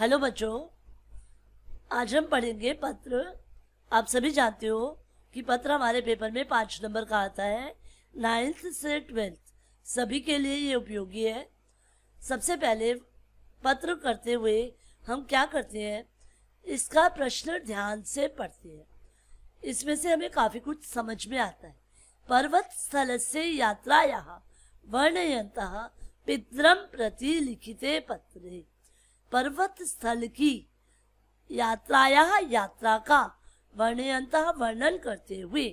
hello बच्चों आज हम पढ़ेंगे पत्र आप सभी जानते हो कि पत्र हमारे पेपर में पाँच नंबर का आता है नाइन्थ से ट्वेल्थ सभी के लिए ये उपयोगी है सबसे पहले पत्र करते हुए हम क्या करते हैं इसका प्रश्न ध्यान से पढ़ते हैं इसमें से हमें काफ़ी कुछ समझ में आता है पर्वत स्थल से यात्राया वर्णयंत पितरम प्रति पत्र है पर्वत स्थल की यात्राया यात्रा का वर्णयंत वर्णन करते हुए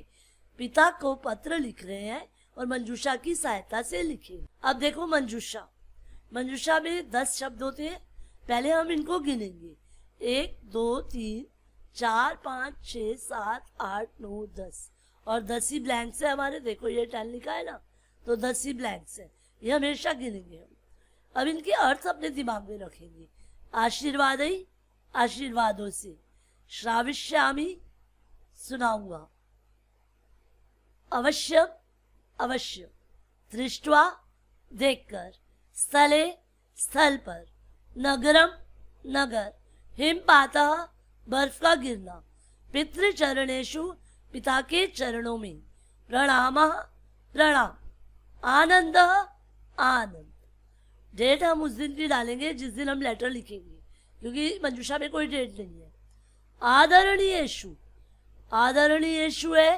पिता को पत्र लिख रहे हैं और मंजूषा की सहायता से लिखे अब देखो मंजूषा मंजूषा में दस शब्द होते हैं पहले हम इनको गिनेंगे एक दो तीन चार पाँच छ सात आठ नौ दस और दस ही ब्लैंक्स है हमारे देखो ये टेन लिखा है ना तो दस ही ब्लैंक्स है ये हमेशा गिनेंगे हम अब इनके अर्थ अपने दिमाग में रखेंगे आशीर्वाद ही आशीर्वादों से श्राविश्यामी सुनाऊंगा अवश्य अवश्य दृष्टवा देखकर स्थले स्थल पर नगरम नगर हिमपात बर्फ का गिरना पितृचरणेशु पिता के चरणों में प्रणाम प्रणाम आनंद आनंद डेट हम उस दिन की डालेंगे जिस दिन हम लेटर लिखेंगे क्योंकि मंजूषा में कोई डेट नहीं है आदरणीय यशु आदरणीय यशु है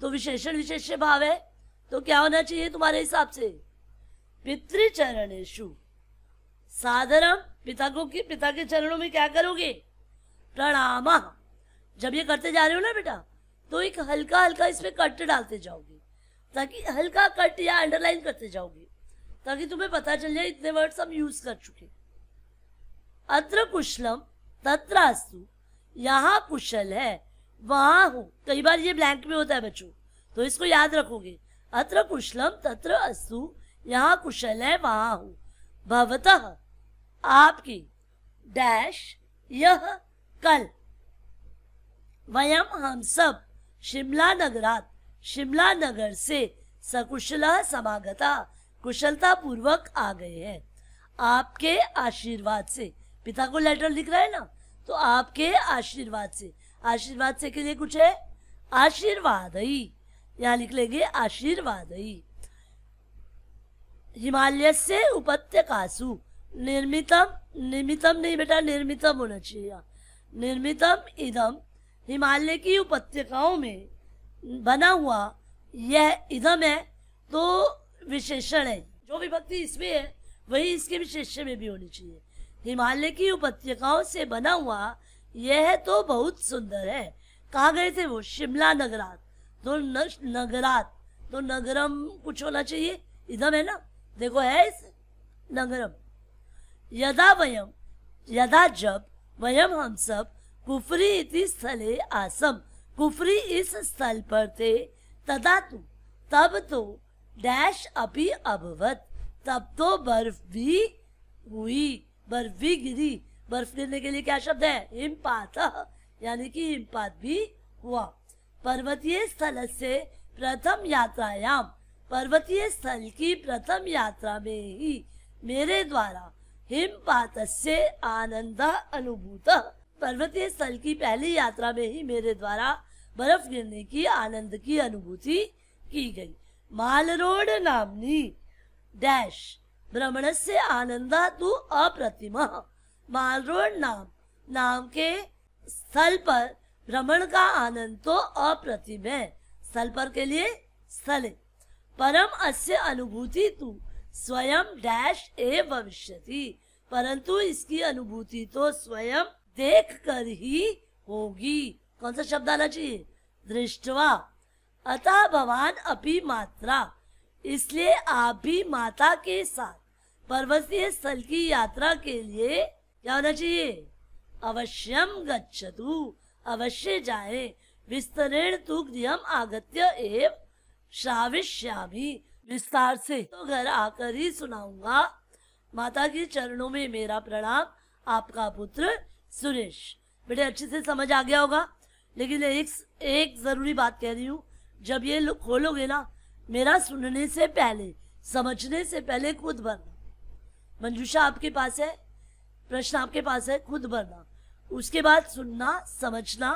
तो विशेषण विशेष भाव है तो क्या होना चाहिए तुम्हारे हिसाब से पितृचरण यशु साधारण पिता को की पिता के चरणों में क्या करोगे प्रणाम जब ये करते जा रहे हो ना बेटा तो एक हल्का हल्का इसमें कट डालते जाओगे ताकि हल्का कट या अंडरलाइन करते जाओगे ताकि तुम्हें पता चल जाए इतने वर्ड्स हम यूज कर चुके अत्र कुशलम तत्रास्तु यहाँ कुशल है वहां हूँ कई बार ये ब्लैंक में होता है बच्चों तो इसको याद रखोगे अत्र कुशलम तत्र अस्तु यहाँ कुशल है वहां हूँ भवत आपकी डैश यह कल वयम हम सब शिमला नगरात शिमला नगर से सकुशल समागता कुशलता पूर्वक आ गए हैं आपके आशीर्वाद से पिता को लेटर लिख रहा है ना तो आपके आशीर्वाद से आशीर्वाद से के लिए कुछ है आशीर्वाद ही यहाँ लिख लेंगे आशीर्वाद ही हिमालय से उपत्यकासु निर्मितम निर्मितम नहीं बेटा निर्मितम होना चाहिए निर्मितम इदम हिमालय की उपत्यकाओं में बना हुआ यह इदम है तो विशेषण है जो विभक्ति इसमें है वही इसके विशेष में भी होनी चाहिए हिमालय की उपत्यकाओं से बना हुआ यह तो बहुत सुंदर है कहा गए थे वो शिमला नगरात तो नगरात तो नगरम कुछ होना चाहिए इधम है ना देखो है इस नगरम यदा वयम यदा जब वयम हम सब कुफरी इति स्थले आसम कुफरी इस स्थल पर थे तदा तू तब तो डैश अभी अभवत तब तो बर्फ भी हुई बर्फ भी गिरी बर्फ गिरने के लिए क्या शब्द है हिमपात यानी कि हिमपात भी हुआ पर्वतीय स्थल से प्रथम यात्रायाम पर्वतीय स्थल की प्रथम यात्रा में ही मेरे द्वारा हिमपात से आनंद अनुभूत पर्वतीय स्थल की पहली यात्रा में ही मेरे द्वारा बर्फ गिरने की आनंद की अनुभूति की गई मालरोड नामनी डैश भ्रमण से आनंदा तू अप्रतिम मालरोड नाम नाम के स्थल पर भ्रमण का आनंद तो अप्रतिम है स्थल पर के लिए स्थल परम अस्य अनुभूति तू स्वयं डैश ए भविष्य परंतु इसकी अनुभूति तो स्वयं देख कर ही होगी कौन सा शब्द आना चाहिए दृष्टवा अतः भवान अभी मात्रा इसलिए आप भी माता के साथ पर्वतीय स्थल की यात्रा के लिए क्या होना चाहिए अवश्यम गच्छतु अवश्य जाए विस्तरेण तुक नियम आगत्य एवं श्राविश्यामी विस्तार से तो घर आकर ही सुनाऊंगा माता के चरणों में मेरा प्रणाम आपका पुत्र सुरेश बेटे अच्छे से समझ आ गया होगा लेकिन एक एक जरूरी बात कह रही हूँ जब ये खोलोगे ना मेरा सुनने से पहले समझने से पहले खुद भरना मंजूषा आपके पास है प्रश्न आपके पास है खुद भरना उसके बाद सुनना समझना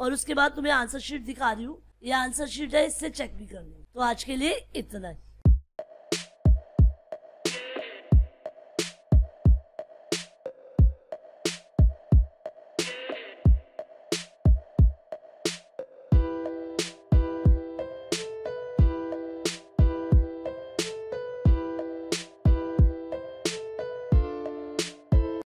और उसके बाद तुम्हें आंसर शीट दिखा रही हूँ ये आंसर शीट है इससे चेक भी कर लो तो आज के लिए इतना ही